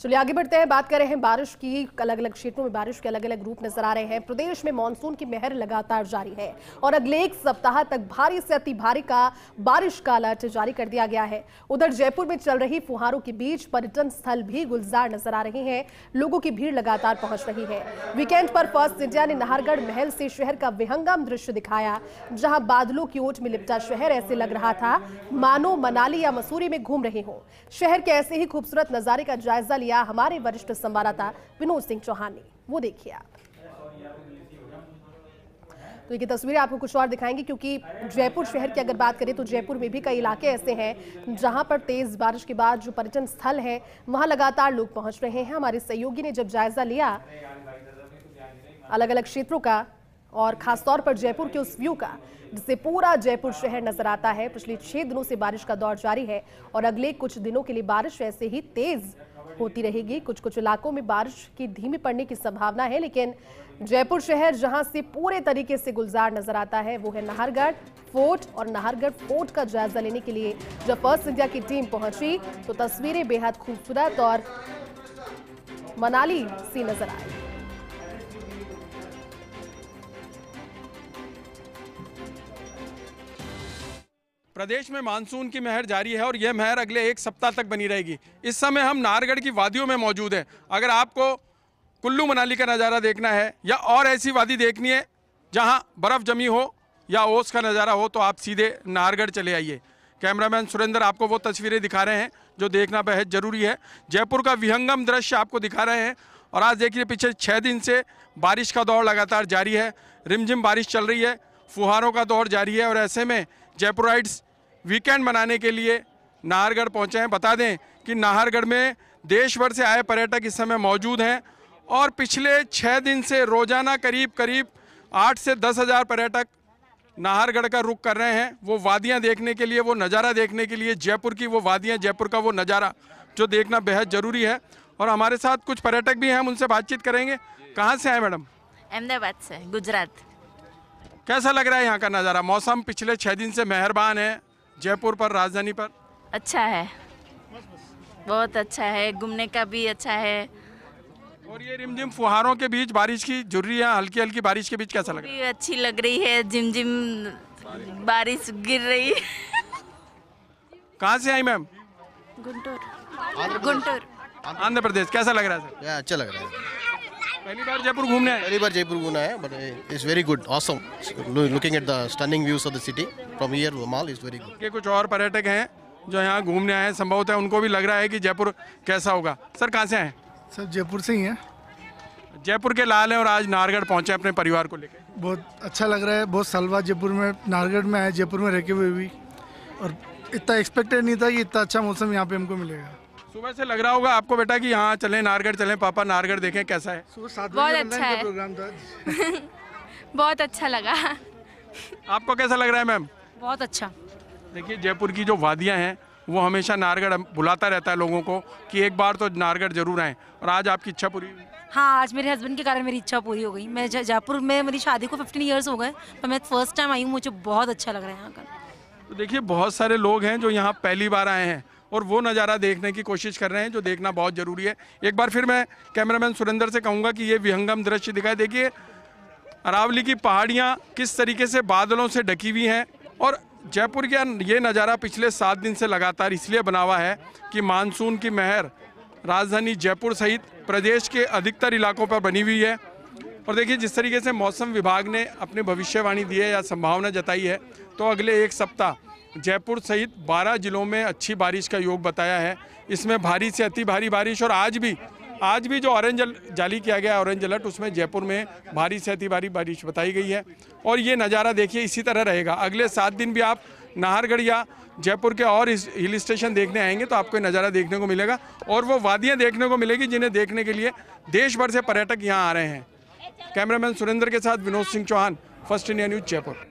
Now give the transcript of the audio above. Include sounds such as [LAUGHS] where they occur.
चलिए आगे बढ़ते हैं बात कर रहे हैं बारिश की अलग अलग क्षेत्रों में बारिश के अलग अलग रूप नजर आ रहे हैं प्रदेश में मानसून की मेहर लगातार जारी है और अगले एक सप्ताह तक भारी से अति भारी का बारिश का अलर्ट जारी कर दिया गया है उधर जयपुर में चल रही फुहारों के बीच पर्यटन स्थल भी गुलजार नजर आ रहे हैं लोगों की भीड़ लगातार पहुंच रही है वीकेंड पर फर्स्ट इंडिया ने नाहरगढ़ महल से शहर का विहंगम दृश्य दिखाया जहां बादलों की ओट में लिपटा शहर ऐसे लग रहा था मानो मनाली या मसूरी में घूम रहे हो शहर के ऐसे ही खूबसूरत नजारे का जायजा लिया दिया हमारे वरिष्ठ संवाददाता विनोद सिंह चौहान ने वो देखिए आप तो ये तस्वीरें आपको कुछ और दिखाएंगे क्योंकि जयपुर शहर की अगर बात करें तो जयपुर में भी कई इलाके ऐसे हैं जहां पर तेज बारिश के बाद जो पर्यटन स्थल है वहां लगातार लोग पहुंच रहे हैं हमारे सहयोगी ने जब जायजा लिया अलग अलग क्षेत्रों का और खासतौर पर जयपुर के उस व्यू का जिससे पूरा जयपुर शहर नजर आता है पिछले छह दिनों से बारिश का दौर जारी है और अगले कुछ दिनों के लिए बारिश ऐसे ही तेज होती रहेगी कुछ कुछ इलाकों में बारिश की धीमी पड़ने की संभावना है लेकिन जयपुर शहर जहां से पूरे तरीके से गुलजार नजर आता है वो है नाहरगढ़ फोर्ट और नाहरगढ़ फोर्ट का जायजा लेने के लिए जब फर्स्ट इंडिया की टीम पहुंची तो तस्वीरें बेहद खूबसूरत और मनाली सी नजर आई प्रदेश में मानसून की महर जारी है और यह महर अगले एक सप्ताह तक बनी रहेगी इस समय हम नारगढ़ की वादियों में मौजूद हैं अगर आपको कुल्लू मनाली का नज़ारा देखना है या और ऐसी वादी देखनी है जहां बर्फ़ जमी हो या ओस का नज़ारा हो तो आप सीधे नारगढ़ चले आइए कैमरामैन सुरेंद्र आपको वो तस्वीरें दिखा रहे हैं जो देखना बेहद ज़रूरी है जयपुर का विहंगम दृश्य आपको दिखा रहे हैं और आज देखिए पिछले छः दिन से बारिश का दौर लगातार जारी है रिमझिम बारिश चल रही है फुहारों का दौर जारी है और ऐसे में जयपुराइड्स वीकेंड मनाने के लिए नाहरगढ़ पहुँचे हैं बता दें कि नाहरगढ़ में देश भर से आए पर्यटक इस समय मौजूद हैं और पिछले छः दिन से रोज़ाना करीब करीब आठ से दस हज़ार पर्यटक नाहरगढ़ का रुख कर रहे हैं वो वादियाँ देखने के लिए वो नज़ारा देखने के लिए जयपुर की वो वादियाँ जयपुर का वो नज़ारा जो देखना बेहद ज़रूरी है और हमारे साथ कुछ पर्यटक भी हैं हम उनसे बातचीत करेंगे कहाँ से आए मैडम अहमदाबाद से गुजरात कैसा लग रहा है यहाँ का नज़ारा मौसम पिछले छः दिन से मेहरबान है जयपुर पर राजधानी पर अच्छा है बहुत अच्छा है घूमने का भी अच्छा है और ये रिमझिम फुहारों के बीच बारिश की है हल्की हल्की बारिश के बीच कैसा लग रहा है अच्छी लग रही है झिमझिम बारिश गिर रही कहाँ से आई मैम गुंटूर गुंटूर आंध्र प्रदेश कैसा लग रहा है अच्छा लग रहा है पहली बार जयपुर घूमने आए पहली बार जयपुर घूमना है but it's very good awesome looking at the stunning views of the city from here mall is very good के कुछ और पर्यटक हैं जो यहाँ घूमने आए हैं संभवतः उनको भी लग रहा है कि जयपुर कैसा होगा सर कहाँ से आए सर जयपुर से ही हैं जयपुर के लाल हैं और आज नारगढ़ पहुँचे अपने परिवार को लेकर बहुत अच्छा लग रहा है बहुत साल बाद जयपुर में नारगढ़ में आए जयपुर में रहके हुए भी और इतना एक्सपेक्टेड नहीं था कि इतना अच्छा मौसम यहाँ पे हमको मिलेगा सुबह से लग रहा होगा आपको बेटा कि यहाँ चलें नारगढ़ चलें पापा नारगढ़ देखें कैसा है बहुत अच्छा है प्रोग्राम था [LAUGHS] बहुत अच्छा लगा आपको कैसा लग रहा है मैम बहुत अच्छा देखिए जयपुर की जो वादियाँ हैं वो हमेशा नारगढ़ बुलाता रहता है लोगों को कि एक बार तो नारगढ़ जरूर आए और आज आपकी इच्छा पूरी हाँ आज मेरे हस्बैंड के कारण मेरी इच्छा पूरी हो गई मैं जयपुर में मेरी शादी को 15 इयर्स हो गए पर मैं फर्स्ट टाइम आई हूँ मुझे बहुत अच्छा लग रहा है यहाँ का तो देखिए बहुत सारे लोग हैं जो यहाँ पहली बार आए हैं और वो नज़ारा देखने की कोशिश कर रहे हैं जो देखना बहुत ज़रूरी है एक बार फिर मैं कैमरामैन सुरेंद्र से कहूँगा कि ये विहंगम दृश्य दिखाए देखिए अरावली की पहाड़ियाँ किस तरीके से बादलों से ढकी हुई हैं और जयपुर का ये नज़ारा पिछले सात दिन से लगातार इसलिए बना हुआ है कि मानसून की महर राजधानी जयपुर सहित प्रदेश के अधिकतर इलाकों पर बनी हुई है और देखिए जिस तरीके से मौसम विभाग ने अपनी भविष्यवाणी दी है या संभावना जताई है तो अगले एक सप्ताह जयपुर सहित 12 जिलों में अच्छी बारिश का योग बताया है इसमें भारी से अति भारी बारिश और आज भी आज भी जो ऑरेंज जाली किया गया ऑरेंज अलर्ट उसमें जयपुर में भारी से अति भारी बारिश बताई गई है और ये नज़ारा देखिए इसी तरह रहेगा अगले सात दिन भी आप नाहरगढ़ या जयपुर के और हिल स्टेशन देखने आएंगे तो आपको नज़ारा देखने को मिलेगा और वो वादियाँ देखने को मिलेगी जिन्हें देखने के लिए देश भर से पर्यटक यहाँ आ रहे हैं कैमरामैन सुरेंद्र के साथ Vinod Singh Chauhan First India News Jaipur